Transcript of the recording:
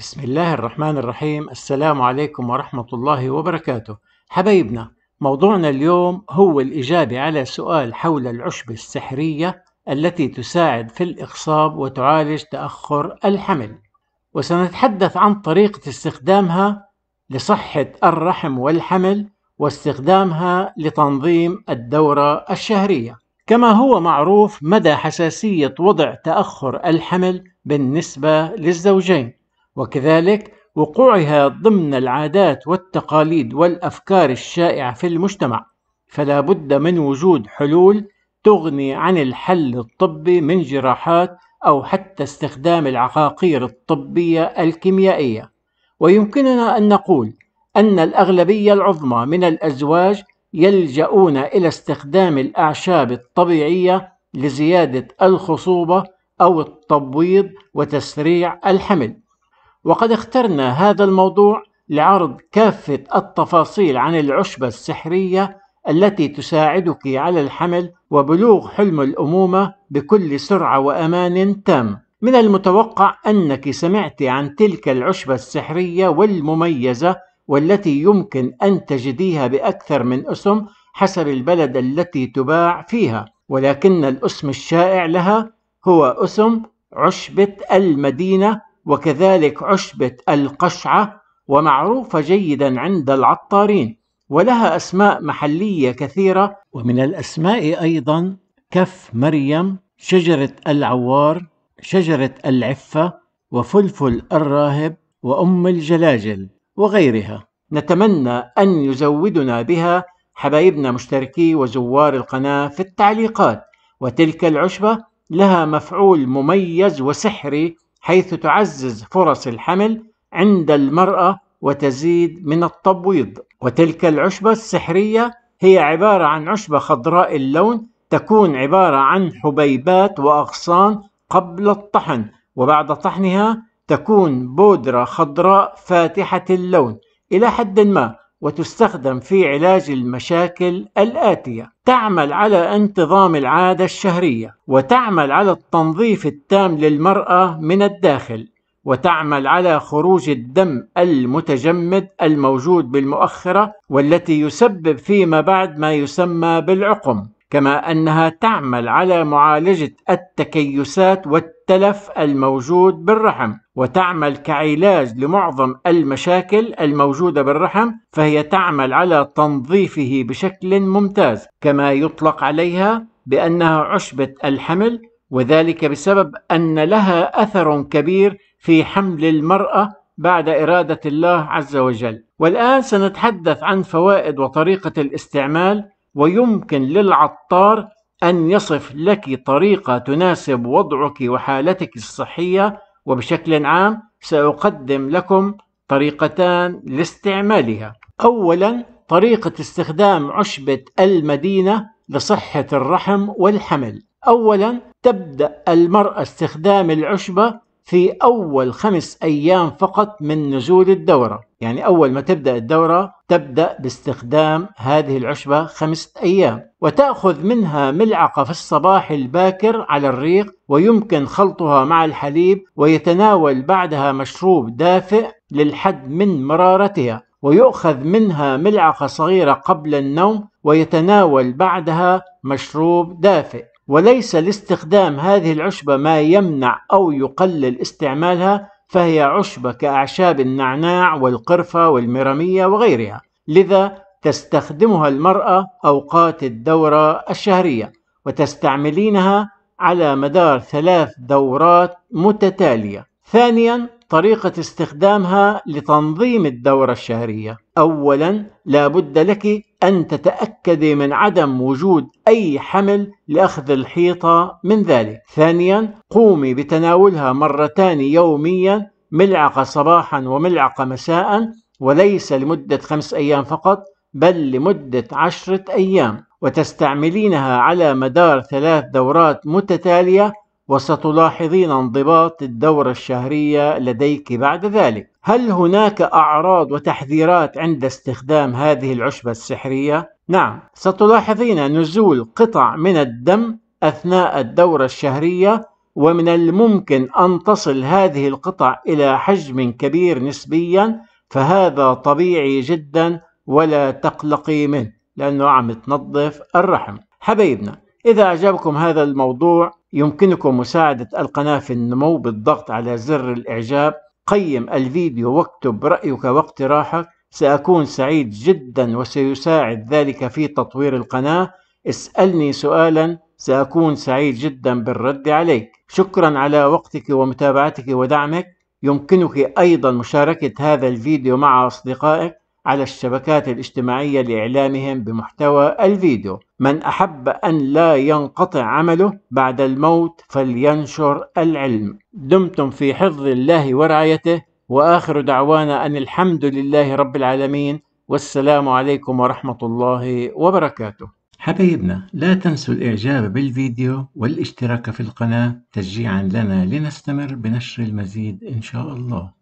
بسم الله الرحمن الرحيم السلام عليكم ورحمة الله وبركاته حبايبنا موضوعنا اليوم هو الإجابة على سؤال حول العشبة السحرية التي تساعد في الإخصاب وتعالج تأخر الحمل وسنتحدث عن طريقة استخدامها لصحة الرحم والحمل واستخدامها لتنظيم الدورة الشهرية كما هو معروف مدى حساسية وضع تأخر الحمل بالنسبة للزوجين وكذلك وقوعها ضمن العادات والتقاليد والافكار الشائعه في المجتمع فلا بد من وجود حلول تغني عن الحل الطبي من جراحات او حتى استخدام العقاقير الطبيه الكيميائيه ويمكننا ان نقول ان الاغلبيه العظمى من الازواج يلجؤون الى استخدام الاعشاب الطبيعيه لزياده الخصوبه او التبويض وتسريع الحمل وقد اخترنا هذا الموضوع لعرض كافة التفاصيل عن العشبة السحرية التي تساعدك على الحمل وبلوغ حلم الأمومة بكل سرعة وأمان تام. من المتوقع أنك سمعت عن تلك العشبة السحرية والمميزة والتي يمكن أن تجديها بأكثر من اسم حسب البلد التي تباع فيها، ولكن الاسم الشائع لها هو اسم عشبة المدينة وكذلك عشبة القشعة ومعروفة جيدا عند العطارين ولها أسماء محلية كثيرة ومن الأسماء أيضا كف مريم شجرة العوار شجرة العفة وفلفل الراهب وأم الجلاجل وغيرها نتمنى أن يزودنا بها حبايبنا مشتركي وزوار القناة في التعليقات وتلك العشبة لها مفعول مميز وسحري حيث تعزز فرص الحمل عند المرأة وتزيد من التبويض وتلك العشبة السحرية هي عبارة عن عشبة خضراء اللون تكون عبارة عن حبيبات وأغصان قبل الطحن وبعد طحنها تكون بودرة خضراء فاتحة اللون إلى حد ما وتستخدم في علاج المشاكل الآتية: تعمل على انتظام العادة الشهرية، وتعمل على التنظيف التام للمرأة من الداخل، وتعمل على خروج الدم المتجمد الموجود بالمؤخرة والتي يسبب فيما بعد ما يسمى بالعقم، كما أنها تعمل على معالجة التكيسات والتلف الموجود بالرحم، وتعمل كعلاج لمعظم المشاكل الموجودة بالرحم فهي تعمل على تنظيفه بشكل ممتاز كما يطلق عليها بأنها عشبة الحمل وذلك بسبب أن لها أثر كبير في حمل المرأة بعد إرادة الله عز وجل والآن سنتحدث عن فوائد وطريقة الاستعمال ويمكن للعطار أن يصف لك طريقة تناسب وضعك وحالتك الصحية وبشكل عام سأقدم لكم طريقتان لاستعمالها أولا طريقة استخدام عشبة المدينة لصحة الرحم والحمل أولا تبدأ المرأة استخدام العشبة في أول خمس أيام فقط من نزول الدورة يعني أول ما تبدأ الدورة تبدأ باستخدام هذه العشبة خمسة أيام وتأخذ منها ملعقة في الصباح الباكر على الريق ويمكن خلطها مع الحليب ويتناول بعدها مشروب دافئ للحد من مرارتها ويؤخذ منها ملعقة صغيرة قبل النوم ويتناول بعدها مشروب دافئ وليس لاستخدام هذه العشبة ما يمنع أو يقلل استعمالها فهي عشبة كأعشاب النعناع والقرفة والمرمية وغيرها لذا تستخدمها المرأة أوقات الدورة الشهرية وتستعملينها على مدار ثلاث دورات متتالية ثانيا طريقة استخدامها لتنظيم الدورة الشهرية أولا لا بد لك أن تتأكدي من عدم وجود أي حمل لأخذ الحيطة من ذلك ثانيا قومي بتناولها مرتان يوميا ملعقة صباحا وملعقة مساء وليس لمدة خمس أيام فقط بل لمدة عشرة أيام وتستعملينها على مدار ثلاث دورات متتالية وستلاحظين انضباط الدورة الشهرية لديك بعد ذلك. هل هناك أعراض وتحذيرات عند استخدام هذه العشبة السحرية؟ نعم، ستلاحظين نزول قطع من الدم أثناء الدورة الشهرية ومن الممكن أن تصل هذه القطع إلى حجم كبير نسبيا فهذا طبيعي جدا ولا تقلقي منه لأنه عم تنظف الرحم. حبايبنا إذا أعجبكم هذا الموضوع يمكنكم مساعدة القناة في النمو بالضغط على زر الإعجاب قيم الفيديو واكتب رأيك واقتراحك سأكون سعيد جدا وسيساعد ذلك في تطوير القناة اسألني سؤالا سأكون سعيد جدا بالرد عليك شكرا على وقتك ومتابعتك ودعمك يمكنك أيضا مشاركة هذا الفيديو مع أصدقائك على الشبكات الاجتماعية لإعلامهم بمحتوى الفيديو من أحب أن لا ينقطع عمله بعد الموت فلينشر العلم دمتم في حفظ الله ورعايته وآخر دعوانا أن الحمد لله رب العالمين والسلام عليكم ورحمة الله وبركاته حبيبنا لا تنسوا الإعجاب بالفيديو والاشتراك في القناة تشجيعا لنا لنستمر بنشر المزيد إن شاء الله